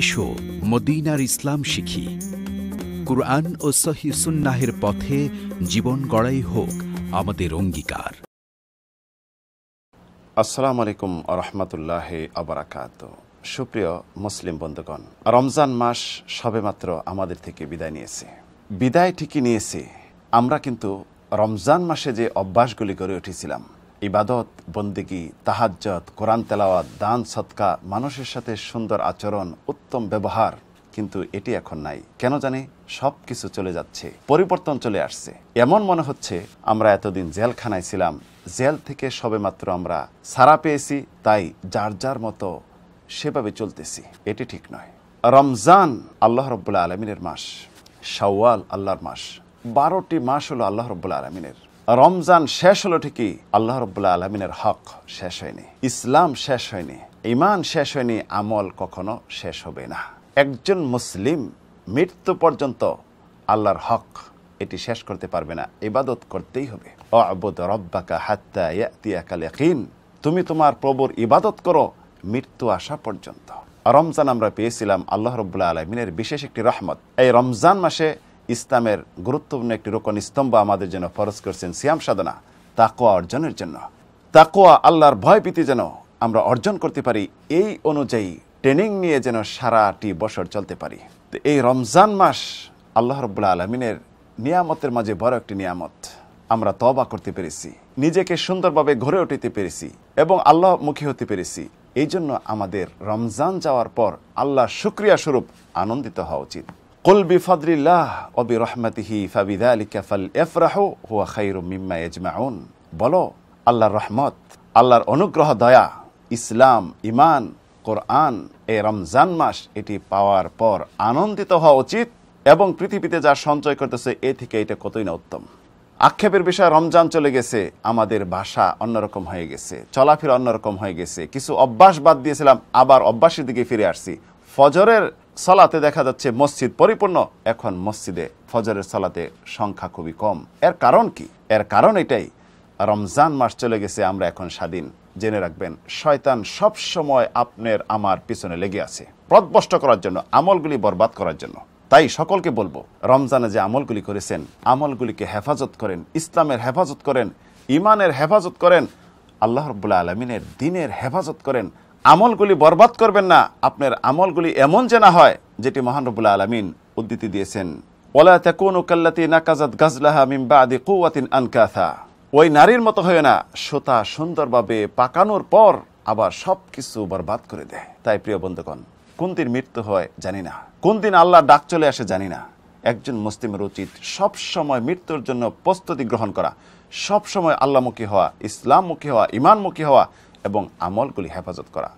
এসো মদিনার ইসলাম শিখি কুরআন ও সহি সুন্নাহের পথে জীবন গড়াই হোক আমাদের অঙ্গীকার আসসালামু আলাইকুম আরহামতুল্লাহ আবরাকাত সুপ্রিয় মুসলিম বন্ধুগণ রমজান মাস সবেমাত্র আমাদের থেকে বিদায় নিয়েছে বিদায় ঠিকই নিয়েছে আমরা কিন্তু রমজান মাসে যে অভ্যাসগুলি গড়ে উঠেছিলাম ইবাদত বন্দিগি তাহাজ্জত কোরআন তেলাওয়াত দান সৎকা মানুষের সাথে সুন্দর আচরণ উত্তম ব্যবহার কিন্তু এটি এখন নাই কেন জানি সব কিছু চলে যাচ্ছে পরিবর্তন চলে আসছে এমন মনে হচ্ছে আমরা এতদিন জেলখানায় ছিলাম জেল থেকে সবেমাত্র আমরা সারা পেয়েছি তাই যার যার মতো সেভাবে চলতেছি এটি ঠিক নয় রমজান আল্লাহ রব্বুল্লাহ আলমিনের মাস শাওয়াল আল্লাহর মাস বারোটি মাস হলো আল্লাহ রব্বুল্লাহ আলমিনের রমজান শেষ হলো ঠিকই আল্লাহ রব্লা আলমিনের হক শেষ হয়নি ইসলাম শেষ হয়নি ইমান শেষ হয়নি আমল কখনো শেষ হবে না একজন মুসলিম মৃত্যু পর্যন্ত আল্লাহর হক এটি শেষ করতে পারবে না ইবাদত করতেই হবে তুমি তোমার প্রবর ইবাদত করো মৃত্যু আসা পর্যন্ত রমজান আমরা পেয়েছিলাম আল্লাহ রব্লা আলমিনের বিশেষ একটি রহমত এই রমজান মাসে ইসলামের গুরুত্বপূর্ণ একটি রোকন স্তম্ভ আমাদের জন্য ফরজ করছেন সিয়াম সাধনা তাকোয়া অর্জনের জন্য তাকোয়া আল্লাহর ভয় ভীতি যেন আমরা অর্জন করতে পারি এই অনুযায়ী ট্রেনিং নিয়ে যেন সারাটি বছর চলতে পারি তো এই রমজান মাস আল্লাহ রব্বুল্লা আলমিনের নিয়ামতের মাঝে বড় একটি নিয়ামত আমরা তবা করতে পেরেছি নিজেকে সুন্দরভাবে ঘরে উঠিতে পেরেছি এবং আল্লাহ মুখী হতে পেরেছি এই জন্য আমাদের রমজান যাওয়ার পর আল্লাহ শুক্রিয়া স্বরূপ আনন্দিত হওয়া উচিত কুল বিফাদরিল্লাহ অবি রহমতি ফাবিদা আলিকা ফাল এফরাহ হুয়া খাইরু মিম্মা এজমাউন বলো আল্লাহর রহমত আল্লাহর অনুগ্রহ দয়া ইসলাম ইমান কোরআন এ রমজান মাস এটি পাওয়ার পর আনন্দিত হওয়া উচিত এবং পৃথিবীতে যা সঞ্চয় করতেছে এ থেকে এটা কতই না উত্তম আক্ষেপের বিষয়ে রমজান চলে গেছে আমাদের ভাষা অন্যরকম হয়ে গেছে চলাফেরা অন্যরকম হয়ে গেছে কিছু অভ্যাস বাদ দিয়েছিলাম আবার অভ্যাসের দিকে ফিরে আসছি ফজরের সালাতে দেখা যাচ্ছে মসজিদ পরিপূর্ণ এখন মসজিদে ফজরের সালাতে সংখ্যা খুবই কম এর কারণ কি এর কারণ এটাই রমজান মাস চলে গেছে আমরা এখন স্বাধীন জেনে রাখবেন শয়তান সব সময় আপনার আমার পিছনে লেগে আছে প্রদবষ্ট করার জন্য আমলগুলি বরবাদ করার জন্য তাই সকলকে বলবো রমজানে যে আমলগুলি করেছেন আমলগুলিকে হেফাজত করেন ইসলামের হেফাজত করেন ইমানের হেফাজত করেন আল্লাহ রবুল্লা আলমিনের দিনের হেফাজত করেন আমলগুলি বরবাদ করবেন না আপনার আমলগুলি এমন যে না হয় যেটি মহানবুল্লা আলমিন উদ্দিতি দিয়েছেন ওলা তেকুন কাল্লাতি নাকাজাত গাজলাহা মিম্বা আনকাথা ওই নারীর মতো হয় না সোতা সুন্দরভাবে পাকানোর পর আবার সব কিছু বরবাদ করে দেয় তাই প্রিয় বন্ধুগণ কোন দিন মৃত্যু হয় জানি না কোন দিন আল্লাহ ডাক চলে আসে জানি না একজন মুসলিমের উচিত সব সময় মৃত্যুর জন্য প্রস্তুতি গ্রহণ করা সব সময় আল্লাহমুখী হওয়া ইসলামমুখী হওয়া ইমানমুখী হওয়া এবং আমলগুলি হেফাজত করা